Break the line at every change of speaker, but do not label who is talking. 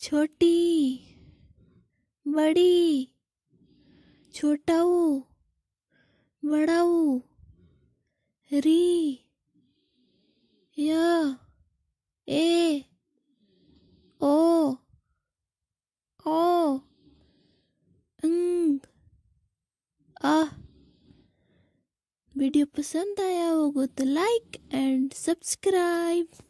छोटी बड़ी छोटाऊ बड़ाऊ री या ए ओ ओ अंग आ वीडियो पसंद आया होगा तो लाइक एंड सब्सक्राइब